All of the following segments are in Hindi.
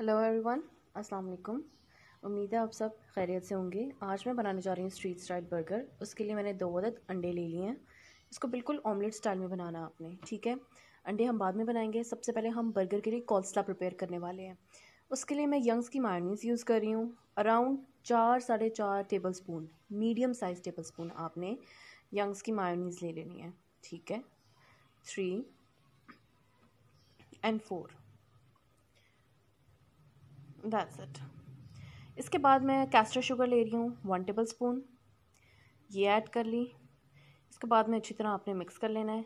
हेलो एवरीवन अस्सलाम वालेकुम उम्मीद है आप सब खैरियत से होंगे आज मैं बनाने जा रही हूँ स्ट्रीट स्टाइल बर्गर उसके लिए मैंने दो अदद अंडे ले लिए हैं इसको बिल्कुल ऑमलेट स्टाइल में बनाना है आपने ठीक है अंडे हम बाद में बनाएंगे सबसे पहले हम बर्गर के लिए कॉलसला प्रिपेयर करने वाले हैं उसके लिए मैं यंग्स की मायोनीज़ यूज़ कर रही हूँ अराउंड चार साढ़े चार tablespoon medium size tablespoon आपने यंग्स की मायोनीज़ ले लेनी है ठीक है three and four that's it इसके बाद मैं कैस्टर शुगर ले रही हूँ वन टेबल स्पून ये ऐड कर ली इसके बाद में अच्छी तरह आपने मिक्स कर लेना है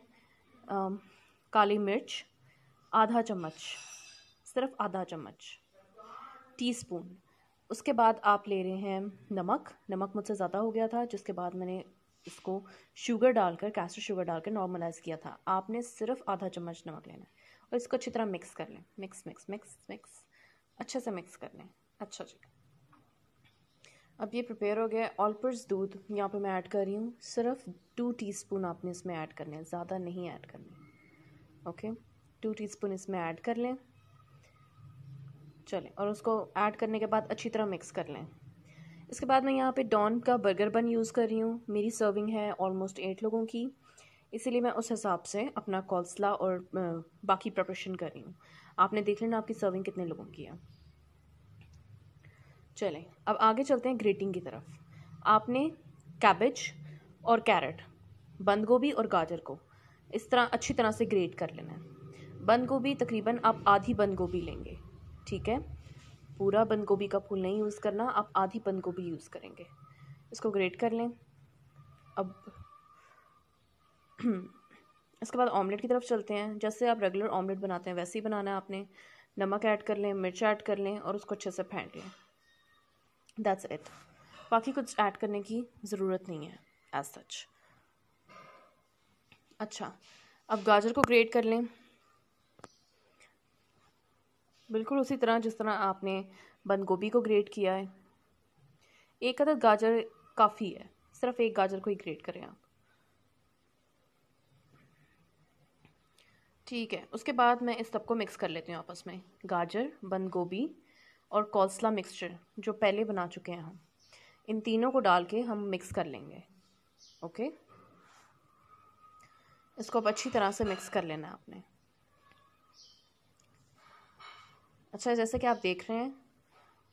आ, um, काली मिर्च आधा चम्मच सिर्फ आधा चम्मच टीस्पून उसके बाद आप ले रहे हैं नमक नमक मुझसे ज़्यादा हो गया था जिसके बाद मैंने इसको शुगर डालकर कैस्टर शुगर डालकर नॉर्मलाइज़ किया था आपने सिर्फ आधा चम्मच नमक लेना है और इसको अच्छी तरह मिक्स कर लें मिक्स मिक्स मिक्स मिक्स अच्छे से मिक्स कर लें अच्छा जी अब ये प्रिपेयर हो गया ऑलपर्स दूध यहाँ पे मैं ऐड कर रही हूँ सिर्फ टू टीस्पून आपने इसमें ऐड करने हैं ज़्यादा नहीं ऐड करने ओके टू टीस्पून इसमें ऐड कर लें चलें और उसको ऐड करने के बाद अच्छी तरह मिक्स कर लें इसके बाद मैं यहाँ पे डॉन का बर्गर बन यूज़ कर रही हूँ मेरी सर्विंग है ऑलमोस्ट एट लोगों की इसीलिए मैं उस हिसाब से अपना कौसला और बाकी प्रपरेशन कर रही हूँ आपने देख लेना आपकी सर्विंग कितने लोगों की है चलें अब आगे चलते हैं ग्रेटिंग की तरफ आपने कैबेज और कैरेट बंद गोभी और गाजर को इस तरह अच्छी तरह से ग्रेट कर लेना है बंद गोभी तकरीबन आप आधी बंद गोभी लेंगे ठीक है पूरा बंद गोभी का फूल नहीं यूज़ करना आप आधी बंद गोभी यूज़ करेंगे इसको ग्रेट कर लें अब इसके बाद ऑमलेट की तरफ चलते हैं जैसे आप रेगुलर ऑमलेट बनाते हैं वैसे ही बनाना है आपने नमक ऐड कर लें मिर्च ऐड कर लें और उसको अच्छे से फेंट लें दैट्स इट बाकी कुछ ऐड करने की ज़रूरत नहीं है एज सच अच्छा अब गाजर को ग्रेट कर लें बिल्कुल उसी तरह जिस तरह आपने बंद गोभी को ग्रेट किया है एक अदद गाजर काफ़ी है सिर्फ एक गाजर को ही ग्रेट करें आप ठीक है उसके बाद मैं इस सबको मिक्स कर लेती हूँ आपस में गाजर बंद गोभी और कौसला मिक्सचर जो पहले बना चुके हैं हम इन तीनों को डाल के हम मिक्स कर लेंगे ओके इसको अब अच्छी तरह से मिक्स कर लेना है आपने अच्छा जैसे कि आप देख रहे हैं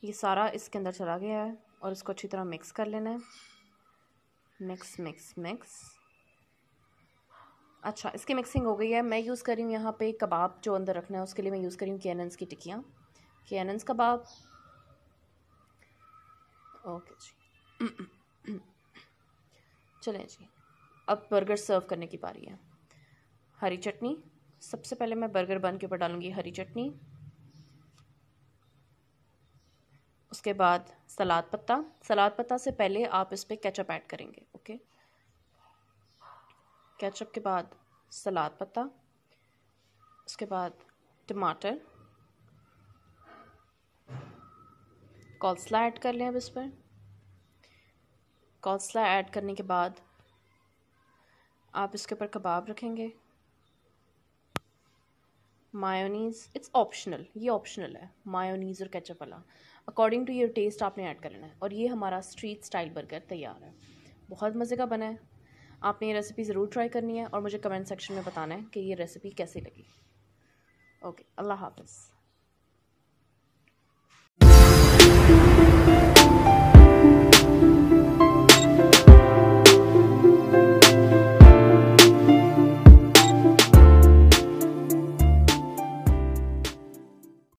ये सारा इसके अंदर चला गया है और इसको अच्छी तरह मिक्स कर लेना है मिक्स मिक्स मिक्स अच्छा इसकी मिक्सिंग हो गई है मैं यूज़ करी हूँ यहाँ पे कबाब जो अंदर रखना है उसके लिए मैं यूज़ करी हूँ कैनन्स की टिक्कियाँ कैनन्स कबाब ओके जी चलें जी अब बर्गर सर्व करने की बारी है हरी चटनी सबसे पहले मैं बर्गर बन के ऊपर डालूँगी हरी चटनी उसके बाद सलाद पत्ता सलाद पत्ता से पहले आप इस पर कैचअप ऐड करेंगे ओके केचप के बाद सलाद पत्ता उसके बाद टमाटर कौसला ऐड कर लें अब इस पर कौसला ऐड करने के बाद आप इसके ऊपर कबाब रखेंगे मायोनीज़ इट्स ऑप्शनल ये ऑप्शनल है मायोनीज़ और केचप वाला अकॉर्डिंग टू योर टेस्ट आपने ऐड कर लेना है और ये हमारा स्ट्रीट स्टाइल बर्गर तैयार है बहुत मज़े का बना है आपने ये रेसिपी ज़रूर ट्राई करनी है और मुझे कमेंट सेक्शन में बताना है कि ये रेसिपी कैसी लगी ओके अल्लाह हाफिज़